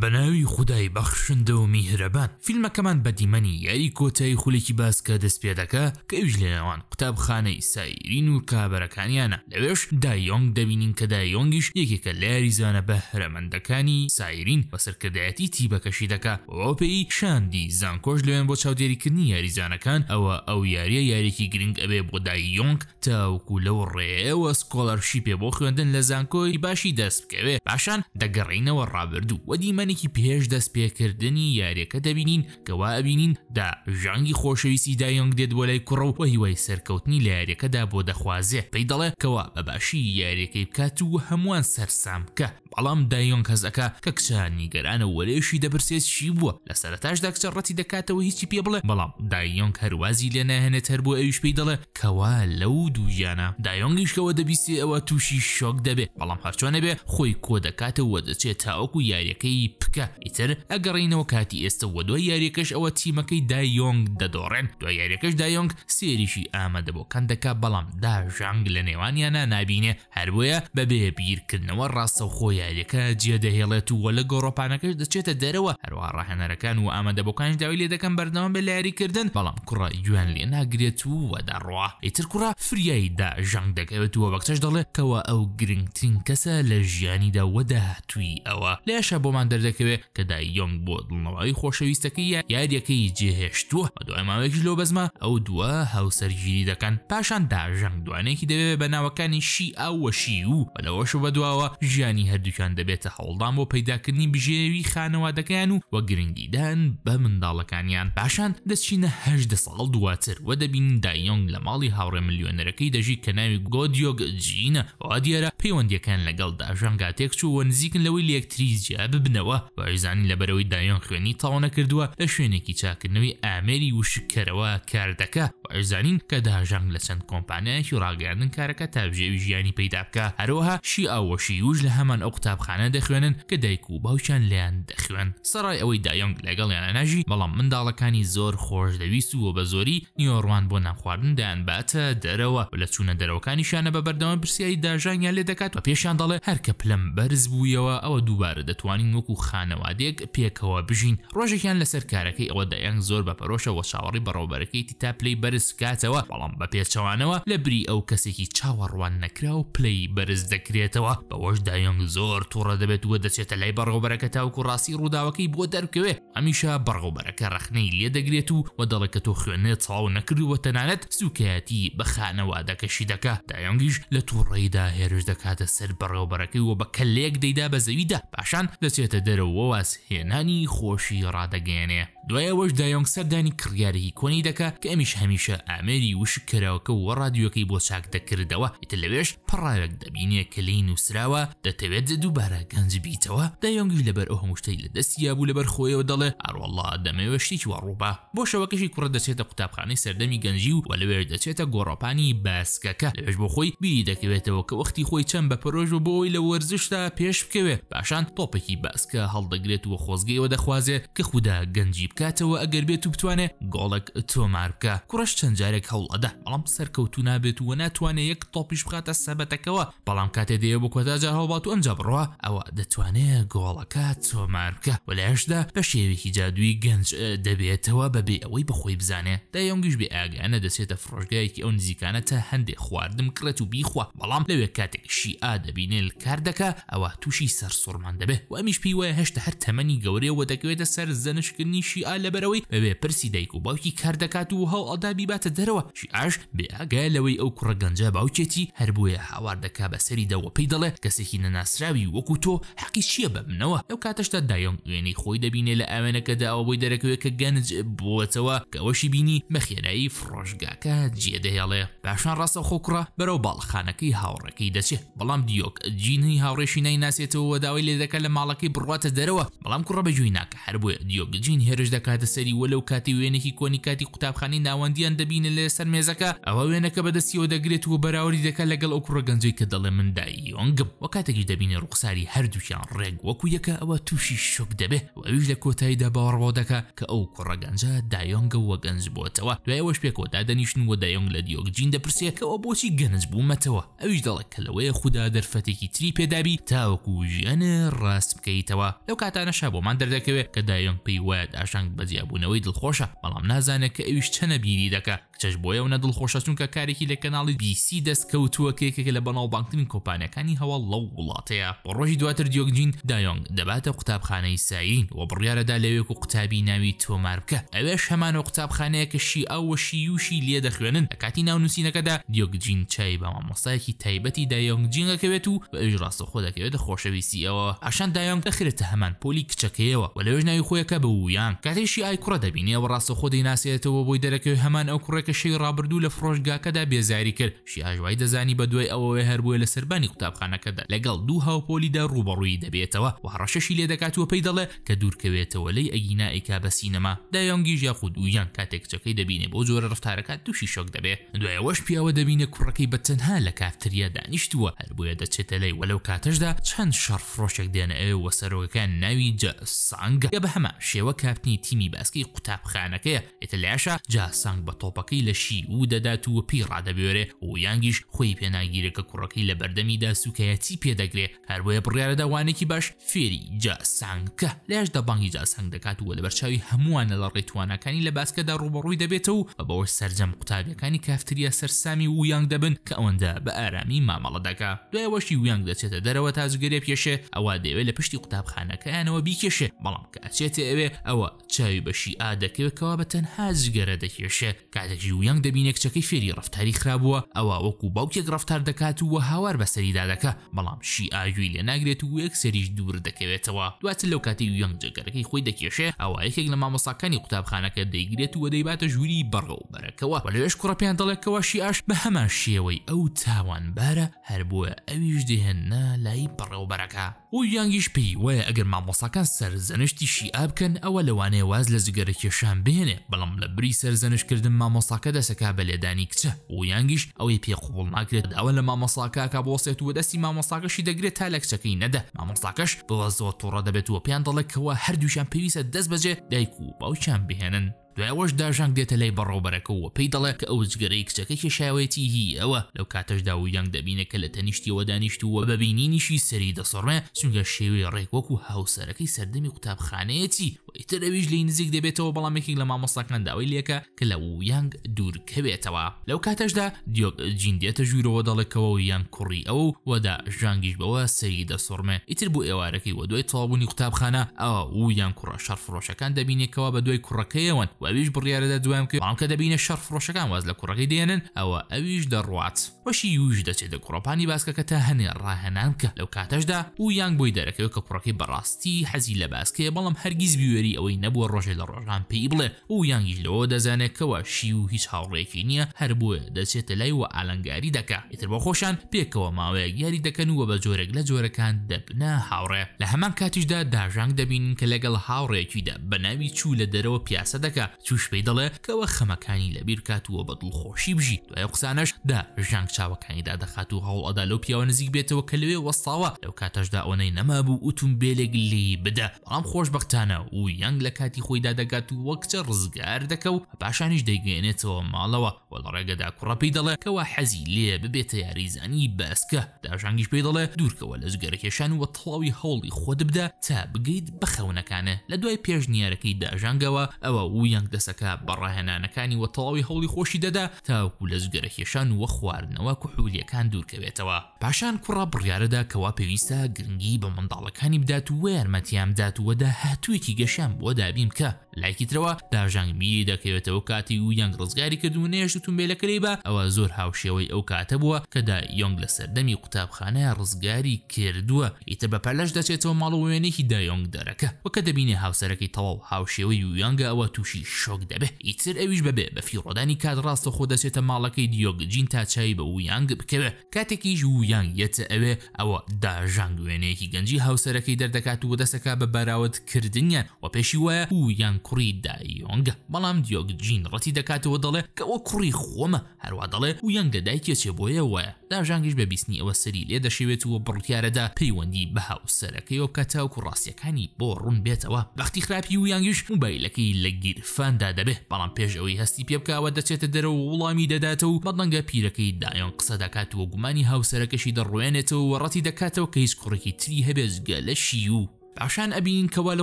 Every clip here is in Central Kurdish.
بەناوی خدای بەخشندە و میهرەبان فیلمەکەمان بەدیمەنی یاری کۆتایی خولێکی باسکە دەست پێ دەکە کە ئەوش لێنەوان قوتابخانەی سایرین و کابرەکانیانە لەوێش دایۆنگ دەبینین کە دایۆنگیش یەکێکە لاریزانە بە هەرەمەندەکانی سایرین بە سەرکردایەتی تیبەکەشی دەکە ئەوپی شاندی زانکۆش لەوێن بۆ چاودێریکردنی یاریزانەکان ئەوە ئەو یاریە یاریێکی گرنگ ئەبێ بۆ دایۆنگ تاوکو لەو ڕێوە سکۆلەرشی پێ بۆ خوێندن لە زانکۆی باشی دەست بکەوێ پاشان دەگەڕینەوە ڕابردوو وەدیمە زمانێکی پێش دەست پێکردنی یاریەکە دەبینین کەوا ئەبینین دا ژانگی خۆشەویستی دایۆنگ دێت بۆ لای کوڕەوە هیوای سەرکەوتنی لە یاریەکەدا بۆ دەخوازێ پێی دەڵێ کەوا بەباشی یاریەکەی بکات و هەمووان سەرسام بکە بەڵام دایۆنگ هەزەکە کە کچانی گەرانە وەرێشی دەبرسێت چی بووە لە سەرتاش داکچەڕەتی دەکاتەوە هیچی پێ بڵێ بەڵام دایۆنگ هەروازی لە ناهێنێت هەر بۆ ئەویش پێی دەڵێ کەوا لەو دوویانە دایۆنگیشکەوە دەبیستی ئەوە تووشی شۆک دەبێت بەڵام هەرچۆنە بێ خۆی کۆ دەکاتەوە دەچێت تاوەکو یاریەکەی بکە ئیتر ئەگەڕینەوە کاتی ئێستا و دوای یاریەکەش ئەوە تیمەکەی دایۆنگ دەدۆڕێن دوای یاریەکەش دایۆنگ سێریشی ئامادە بۆ کەندەکە بەڵام داژانگ لە نێوانیانە نبینێ هەروەیە بەبێ بیرکردنەوە ڕاستە و خۆ یاریەکە جێدەهێڵێت و وە لە گۆڕۆپانەکەش دەچێتە دەرەوە هەروە ڕاهێنەرەکان و ئامادەبەکانش داوی لێ دەکەم بەردەوام بە یاریکردن بەڵام کوڕە یوان لێ ناگرێت و وەداڕوا ئیتر کوڕە فریایدا ژنگ دەکەوێت وە بەکتش دەڵێ کەەوە ئەو گرنگترین کەسە لە ژیانیدا وەداهاتووی ئەوە لێشە بۆمان دە دەردەکەوێت کە دایۆنگ بۆ دڵنەوەی خۆشەویستەکەی یاریەکەی جێهێشتووە بە دوایماوێکی لۆ بەزمە ئەو دووە هاوسەرگیری دەکەن پاشان داژەنگ دوانێکی دەوێت بە ناوەکانی شی ئاوەشی و بەلەوەشە بەدواوە ژیانی هەردووکان دەبێتە هەوڵدان بۆ پیداکردنی بژێوی خانەوادەکەیان و وە گرنگیدان بە منداڵەکانیان باشان دەستچینە هەشدە ساڵ دواتر وە دەبین دایۆنگ لە ماڵی هاوڕێ ملیۆنەرەکەی دەژی کە ناوی گۆدیۆگ جینە وا دیێرە پەیوەندیەکان لەگەڵ داژەنگا تێکچوو وە نزیکن لەوەی لەکتریزیا ببنەوە کردنەوە وایزانی لەبەرەوەی دایان خوێنی تاو نەکردووە لە شوێنێکی چاکردنەوەی ئامێری وشکەرەوە کاردەکە وایزانین کە داژانگ لە چەند کۆمپانیایکی ڕاگەاندن کارەکە تابژێوی ژیانی پیدابکە هەروەها شی ئاوەشی وژ لە هەمان ئەو قوتابخانە دەخوێنن کە دایک و باوچان لیان دەخوێن سەرای ئەوەی دایۆنگ لەگەڵ یانە ناژی بەڵام منداڵەکانی زۆر خۆش دەویست و بە زۆری نیۆڕوان بۆ ناخواردن دایانباتە دەرەوە لە چوونە دەرەوەکانیشانە بە بەردەوام پرسیایی داژانیان لێ دەکات بە پێشان دەڵێ هەرکە پلم بەرز بوویەوە ئەوە دووبارە دەتوانین وەکو و خانەوادێک پێکەوە بژین ڕۆژێکیان لەسەر کارەکەی ئەوە دەیان زۆر بەپەرۆشەوە شاوەڕی بەڕۆبەرەکەی تا پلی بەرز کاتەوە بەڵام بە پێچەوانەوە لە بری ئەو کەسێکی چاوەڕوان نەکرا و پلی بەرز دەکرێتەوە بەوەش دایۆنگ زۆر تووڕە دەبێت وە دەچێتە لای بەڕۆبەرەکە تاوکو ڕاستی ڕووداوەکەی بۆ دەرکەوێ ئەمیشە بەڕغوبەرەکە ڕخنەی لێ دەگرێت و وە دەڵێکە تۆ خوێنێ چاو نەکردووە تەنانەت سوکایەتی بە خانەوادەکەشی دەکە دایانگیش لە تووڕێیدا هێرش دەکاتە سەر بەڕێوبەرەکەی و بە کەلێک دەیدا بە زەویدا پاشان دەچێتە دەرەوە واز هێنانی خۆشی ڕدەگەێنێ دوایەوەش دایۆنگ سەردانی کڕیارێکی کۆنی دەکە کە ئەمیش هەمیشە ئامێری وشکەرەوەکە و ڕادیۆەکەی بۆ چاک دەکردەوە ئیتە لەوێش پڕاوێک دەبینێ کە لی نووسراوە دەتەوێت دووبارە گەنج بیتەوە دایۆنگی لەبەر ئەو هەمشتەی لە دەستیا بوو لەبەر خۆیەوە دەڵێ دەڵێ ئەروەڵا دەمەوێشتی وەڕووبا بۆ شەوەکەشی کوڕە دەچێتە قوتابخانەی سەردەمی گەنجی و وەلەوێر دەچێتە گۆڕۆپانی باسکەکە لەش بۆ خۆی بی دەکەوێتەوە کە وەختی خۆی چەند بە پەرۆژ و بۆی لە وەرزشتا پێش بکەوێ باشان تۆپێکی باسکە هەڵدەگرێت و خۆزگەیەوە دەخوازێت کە خوددا گەنجی بکاتەوە ئەگەر بێت و بتوانێت گۆڵک تۆمار بکە کوڕش چەند جارێک هەوڵەدا بەڵام سەرکەوتو نابێت و ناتوانێت یەک تۆپیش بخاتە سەبەتەکەەوە بەڵام کاتێ دەیە بۆ کۆتاجار هەڵبات و ئەنج بڕوە ئەوە دەتوانێت گۆڵەکە تۆمار بکە وەلایشدا بە شێوی کارێکی جادووی گەنج دەبێتەوە بەبێ ئەوەی بەخۆی بزانێ دایۆنگیش بێ ئاگانە دەسێتە فرۆژگایەکی ئەو نزیکانە تا هەندێک خواردم کرێت و بیخوا بەڵام لەوێ کاتێکشی ئا دەبینێ کار دەکە ئەوە تووشی سەر سوورمان دەبێ و ئەمیش پێی وایە هەشتا هەر تەمەنی گەورەیەوە دەکەوێتە سەر زەنشکردنی شیعا لەبەرەوەی بەبێ پرسی دایک و باوکی کار دەکات و هەو ئەدابی باتە دەرەوە شیعاش بێ ئاگای لەوەی ئەو کوڕە گەنجە باوکێتی هەربووە هاوار دەکا بەسەری دەوە پێی دەڵێ کەسێکی نەناسراوی وەکو تۆ حەقی چییە بە منەوە ئەو کاتەشتا دایۆنگ وێنەی خۆی دەبینێ لە ئەوە لەوێنەکەدا ئەو بۆی دەرەکەوێت کە گەنج بووەتەوە کەەوەشی بینی مەخێرایی فرۆژگاکە جێدەهێڵێ پاشان ڕاستە خۆکڕە بەرەو باڵخانەکەی هاوڕەکەی دەچێت بەڵام دیۆک جینی هاوڕێشی نای ناسێتەوە وەداوای لێ دەکە لە ماڵەکەی بڕاتە دەرەوە بەڵام کوڕە بەجووی ناکە هەربە دیۆگجین هێرش دەکاتە سەری وەلەو کاتی وێنێکی کۆنیکاتی قوتابخانی ناوەندیان دەبینە لە سەر مێزەکە ئەوە وێنەکە بەدەستیەوە دەگرێت و بەراوری دەکە لەگەڵ ئەو کوڕە گەنجی کە دەڵێ مندایی ئۆنگم وەکاتێکی دەبینێ ڕوخساری هەردووشیان ڕێک وەکو یەکە ئەوە تووشی شک دەبێ ئەوویش لە کۆتایی ئەوەیدا باڕەوە دەکا کە ئەو کوڕەگەنجە دایۆنگە وە گەنج بووتەوە دوایەوەش پێکەوە دادەنیشن وە دایۆنگ لە دیۆک جین دەپرسێ کەەوە بۆچی گەنج بوومەتەوە ئەویش دەڵک کە لەوەیە خوددا دەرفەتێکی تری پێدابی تاوەکو ژیانە ڕاست بکەیتەوە لەو کاتانەشا بۆمان دەردەکەوێت کە دایۆنگ پێی وایە ئاشنگ بەجیابوونەوەی دڵخۆشە بەڵام نازانە کە ئەویش چەنە بیری دەکە چەش بۆیەوە نە دڵخۆشە چونکە کارێکی لە کەناڵی بیسی دەستکەوتووە کێکێکە لە بەناوبانکترین کۆپانەکانی هەواڵ لەو وڵاتەیە ڕۆژی دواتر دیۆگجین دایۆنگ دەباتە قوتابخانەی ساین و بڕیارەدا لە لەوێک و قوتابی ناوی تۆمار بکە ئەوێش هەمانە قوتابخانەیەکەشی ئەوەشی یوشی لێ دەخوێنن لە کاتی ناونووسینەکەدا دیۆگجین چای بە مامۆسایەکی تایبەتی دایۆنگجینەکەوێت و بە ئەوژ ڕاستە خۆ دەکەوێتە خۆشەویستی ئەوە ئاشان دایۆنگ دەخرێتە هەمان پۆلی کچەکەیەوە و لەوێژ ناوی خۆیەکە بە ویان کاتێکشی ئای کوڕە دەبینیەوە ڕاستە خۆ دەیناسێتەوە بۆی دەرەکەوێت هەمان ئەو کوڕێکە شەی ڕابردوو لە فرۆژگاکەدا بێزاری کرد شی ئاژوای دەزانی بە دوای ئەوەوە هەربووە لە سربانی قوتابخانەکەدا لەگەڵ دوو هاوپۆلیدا ڕوبەڕووی دەبێتەوە و ڕەشەشی لێ دەکاتوە پێی دەڵێ کە دوورکەوێتەوە کەوەلەی ئەگینائێکا بە سینەما دایانگیژ یا خود ویان کاتێک چەکەی دەبینێ بۆ جۆرە ڕفتارەکە تووشی شۆک دەبێ دوایەوەش پیاوە دەبینە کوڕەکەی بە تەنها لە کافتریا دانیشتووە هەر بۆیە دەچێتە لای وەلەو کاتەشدا چەند شەرفڕۆشێک دێنە ئەوێ وەسەرۆگەکان ناوی جە سانگ بە هەما شێوە کاپنی تیمی باسکی قوتابخانەکەیە ئێتەلاشە جا سانگ بە تۆپەکەی لە شی و دەدات و پی ڕادەبێرێ و یانگیش خۆی پێناگیرەکە کوڕەکەی لە بەردەمیدا سوکایەتی پێدەگرێ هەروەیە بڕیارەداوانێکی باش فێری جە سانگکە لەش دەبانگی جاس سنگ دەکات و لەبەرچاوی هەمووانە لە ڕێتوانەکانی لە باسکەدا ڕوبەڕووی دەبێتەوە بە بەوە سرجەم قوتابیەکانی کافتریە سەررسامی ویانگ دەبن کە ئەوەندە بە ئارامی مامەڵەدەکە دوایەوەشی ویانگ دەچێتە دەرەوە تاجگەرێ پێشێ ئەوە دەوێت لە پشتی قوتابخانەکەیانەوە بیکێشێ بەڵام کە ئەچێتە ئەوێ ئەوە چاوی بەشی ئا دەکەوێتەوە بە تەنهاجگەرە دەکێشێ کاتێکی ویانگ دەبینێ کچەکەی فێری ڕفتاری خراپبووە ئەوە وەکو باوکێک ڕفتار دەکات و وە هاوار بەسەریدا دەکە بەڵام شی ئاوی لێ ناگرێت و وەک سەریش دوور دەکەوێتەوە دواتر لەو کاتی ویانگ جگەرەکەی خۆی دەکێشێ ئەوە یەکێک لە مامۆساکانی قوتابخانەکە دەیگرێت و وەدەیباتە ژووری بەڕێوبەرەکەەوە بە لەێش کوڕپیان دەڵێکەوە شیعش بە هەمان شێوەی ئەو تاوانبارە هەر بووە ئەویش دێهێنە لای بەڕێوبەرەکە و یانگیش پێی وایە ئەگەر مامۆساکان سەرزەنشتی شیعاب بکەن ئەوە لەوانێ واز لە زگەرە کێشان بێنێ بەڵام لە بری سەرزەنشکردن مامۆساکە دەسەکە بە لێدانی کچە و یانگیش ئەوەی پێ قوڵ ناکرێت ئەوە لە مامۆساکەکە بۆسێت و دەستی مامۆساکەشی دەگرێت تا لە کچەکەی نەدە مامۆساکەش بڵە زۆر توڕە دەبێت و پێیان دەڵێکەوە هەردووشان پێ پێویستە دەست بەجێ دایک و باوکیان بهێنن دوایەوەش داژانگ دێتە لای بەڕۆبەرەکەەوە پێی دەڵێ کە ئەوزگەرەی کچەکە کێشاوێتی هی ئەوە لەو کاتەشدا و یانگ دەبینە کە لە تەنیشتیەوە دانیشتووە بەبینینیشی سەری دەسەڕێ سونگە شێوی ڕێکوەکو هاوسەرەکەی سەردەمی قوتابخانەیەتی و ئیترەویش لی نزیک دەبێتەوە بەڵامێکی لە مامۆستاکان داوای لێکە کە لە ویانگ دوورکەوێتەوە لەو کاتەشدا دیۆک جین دێتە ژوورەوە دەڵێکەوە و یان کوڕی ئەو وەدا ژانگیش بەوە سەری دەسڕمێ ئیتر بوو ئێوارەکەی وە دوای تەڵبوونی قوتابخانە ئەو ویان کوڕە شەرفرۆشەکان دەبینێکەوە بە دوای کوڕەکەیەوەن و ئەویش بڕیارەدا دوام کرد بانکە دەبینە شەر فرۆشەکان واز لە کوڕەکەی دێنن ئەوە ئەویش دەڕوات وەشی یوش دەچێت لە کوڕپانی باسکەکە تا هەنێ ڕاهێنان کە لەو کاتەشدا و یان بۆی دەرەکەوێت کە کوڕەکەی بەڕاستی حەزی لە باسکەیە بەڵام هەرگیز بیوەری ئەوەی نەبووە ڕۆژێ لە ڕۆژان پێی بڵێ و یانگیش لەوە دەزانێت کەەوە شی و هیچ هاوڕێکی نییە هەر بووە دەچێتە لای و ئالنگاری دەکە ئیتر بۆ خۆشان پێکەوە ماوەیەک یاری دەکەن وە بە جۆرێک لە جۆرەکان دەبنا هاوڕێ لە هەمان کاتیشدا داژانگ دەبین کە لەگەڵ هاوڕێکیدا بەناوی چوو لە دەرەوە پیاسە دەکە چوش پێی دەڵێ کەەوە خەمەکانی لەبیر کاتووە بە دڵخۆشی بژی دوای قسانش دا ژانگ چاوەکانیدا دەخات و هەوڵ ئەدا لەو پیاوە نزیک بێتەوە کە لەوێ وەستاوە لەو کاتەشدا ئەوەی نەما بوو ئوتون بێلێک لی بدە بەڵام خۆشببختانە و یانگ لە کاتی خۆیدا دەگات و وەکچە ڕزگار دەکە و پاشانیش دەیگەێنێتەوە ماڵەوە وە لە ڕێگەدا کوڕەپی دەڵێ کەەوە حەزی لێ ببێتە یاریزانی بەسکە داژانگیش پێی دەڵێ دوورکەوە لە زگەرەکێشان وە تڵاوی هەوڵی خۆت بدە تا بگەیت بەخەونەکانە لە دوای پێشنیارەکەی داژانگەوە ئەوە و یانگ مەقدەسەکە بەڕاهێنانەکانی وەتەڵاوی هەوڵی خۆشی دەدا تاوکو لە زگەرە هێشان وە خواردنەوە کوحولیەکان دوورکەوێتەوە پاشان کوڕا بڕیارەدا کەوا پێویستە گرنگی بە منداڵەکانی بدات و وە یارمەتیامدات وەدا هاتوویکی گەشیان بۆ دابیم کە لایکیترەوە داژانگ میری دەکەوێتەوە کاتی و یەنگ ڕزگاری کرد و نێژتون بێلەکەی بە ئەوە زۆر هاوشێوەی ئەو کاتە بووە کەدا یۆنگ لە سەردەمی قوتابخانەیە ڕزگاری کردووە ئیتر بە پەلەش دەچێتەوە ماڵ وێنێکی دایۆنگ دەرەکە وەکە دەبینێ هاوسەرەکەی تەواو هاوشێوەی و یانگە ئەوە تووشی شۆک دەبێ ئیتر ئەویش ببێ بە فیڕۆدانی کات ڕاستە خۆ دەسێتە ماڵەکەی دیۆگجین تا چای بە ویانگ بکەوێ کاتێکیش ویانگ یەتە ئەوێ ئەوە داژانگ وێنەیەکی گەنجی هاوسەرەکەی دەردەکات و دەسەکە بە بەراوت کردنیان و پێشی وایە ویان کوڕی دای کۆنگ بەڵام دیۆگ جین ڕەتی دەکاتەوە دەڵێ کە ئەوە کوڕی خۆمە هەروە دەڵێ و یەنگ لە دایکێ چێبۆیەوەە داژانگیش بە بیستنی ئەوە سەری لێ دەشەوێت و بڕکارەدا پەیوەندی بە هاوسەرەکەیەوە کە تاو کوڕاستیەکانی بۆ ڕوون بێتەوە بەختی خراپی و یانگیش موبایلەکەی لە گیرفاندا دەبێت بەڵام پێش ئەوەی هەستی پێبکەوە دەچێتە دەرەوە وڵامی دەداتە و بەدەنگە پیرەکەی دایان قسە دەکات و گومانی هاوسەرەکەشی دەڕوێنێتەوە وەڕەتی دەکاتەوە کە هیچ کوڕێکی تری هەبێزگە لە شی و پاشان ئەبین کەوا لە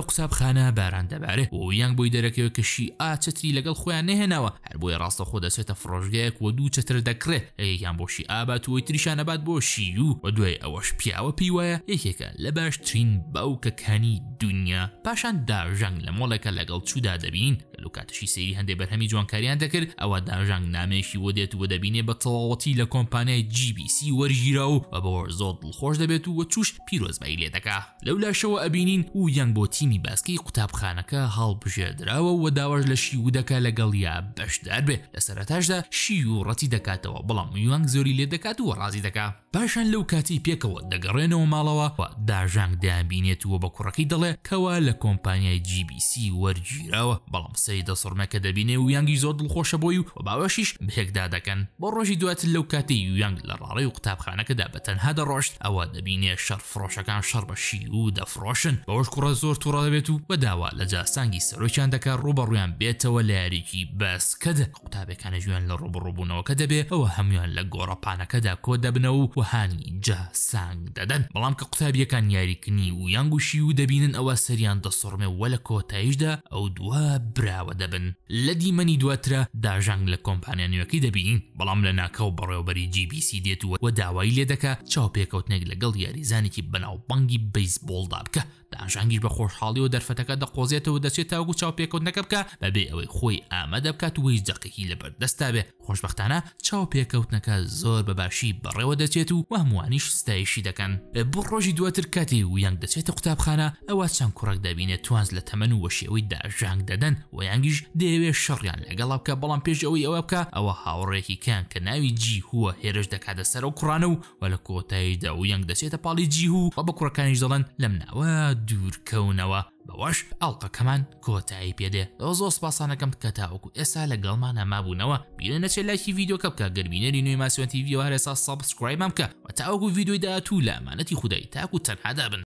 قوسابخانە باران دەبارێت و یان بۆی دەرەکەوە کەشی ئاچەتری لەگەڵ خۆیان نهێنەوە هەر بۆی ڕاستە خۆ دەسێتە فرۆژگەیەک و دوو چتر دەکرێت یەکیان بۆشی ئابات وی تریشانەبات بۆ شی و و دوای ئەوەش پیاوە پێی وایە یەکێکە لە باشترین باوکەکانی دنیا پاشان داژەنگ لە مۆڵەکە لەگەڵ چودا دەبین لە کاتشی سری هەندێک بەرهەمی جوانکاریان دەکرد ئەوە داژەنگ نامێکی وە دێت و دەبینێ بە تەواوەتی لە کۆمپانیای GBC وەرگیرا و بەەوە زۆر دڵخۆش دەبێت و وە چوش پیرۆزبایی لێ دەکا لەولاشەوە ئەبین دەبینین و یان بۆ تیمی باسکی قوتابخانەکە هەڵبژێدراوە و داواش لە شیو دەکا لەگەڵیا بەشدار بێ لە سەرەتاشدا شی و ڕەتی دەکاتەوە بەڵام یوانگ زۆری لێ دەکات و ڕازی دەکا پاشان لەو کاتی پێکەوە دەگەڕێنەوە ماڵەوە و داژانگ دەیانبینێتوە بە کوڕەکەی دەڵێ کەوا لە کۆمپانیای جیBC وەرگیرەوە بەڵام سی دەسڕمەکە دەبینێ و یانگی زۆر دڵخۆشە بۆی و باوەشیش بهێکدا دەکەن بۆ ڕۆژی دوات لەو کاتی یوانگ لە ڕاڕی و قوتابخانەکەدا بە تەنها دەڕۆشت ئەوە دەبینێ شەر فرۆشەکان شەر بەشی و دەفرۆشن دەکەن بەوەش کوڕە زۆر تووڕە دەبێت و بەداوا لە جاسانگی سەرۆکیان دەکە ڕوبەڕویان بێتەوە لە یاریکی بەسکەد قوتابەکانە ژیان لە ڕوبڕووبوونەوەکە دەبێت ئەوە هەمویان لە گۆڕەپانەکەدا کۆ دەبنەوە و وهانی جاسانگ دەدەن بەڵام کە قوتابیەکان یاریکننی و یانگوشی و دەبینن ئەوە سەریان دەسڕمێ وە لە کۆتاییشدا ئەو دووە براوە دەبن لە دیمەنی دواترە داژانگ لە کۆمپانیا نوێەکەی دەبین بەڵام لە ناکەو بەڕێوبەری GBC دێت و وە داوای لێ دەکە چاوپێکەوتنێک لەگەڵ یاریزانێکی بەناوبانگی بیسبۆلدا بکە لە ئەنجانگیش بە خۆشحاڵی و دەرفەتەکە دەقۆزێتەوە دەچێت تاگو چاوپێکوت نەکە بکە بەبێ ئەوەی خۆی ئامادە بکات وی جەقێکی لەبەردەستابێ خۆشببختانە چاو پێکەوتنەکە زۆر بەباشی بەڕێوە دەچێت و وەموانیش ستایشی دەکەن بۆ ڕۆژی دواتر کاتی ویان دەچێتە قوتابخانە ئەوە چەند کوڕک دەبینێت توانز لە تەمەن و وەشیەوەیدا ژانگ دەدەن و یانگیش دەیەوێت شەڕیان لەگەڵا بکە بەڵام پێش ئەوەی ئەوە بکە ئەوە هاوڕێکی کان کە ناوی جی هووە هێرش دەکاتە سەر و کوڕانە و وە لە کۆتاییدا و یەنگ دەچێتە پاڵی جیه و بە بە کوڕەکانیش دەڵەن لەم ناوە دوورکەونەوە بەوەش ئەڵلقەکەمان کۆتایی پێدێ ئەو زۆ سپاسانەکەم کە تاوەکو ئێستا لەگەڵمانە مابوونەوە بیرە نەچێ لایکی ڤیددیوکە بکە گەربینەری نوێی ماسیۆن تیڤ هەرێسا سابسکرایبم کە و تاوەکو ڤیددیوی داهاتوو لە ئەمانەتی خودای تاکو تەنهادا بن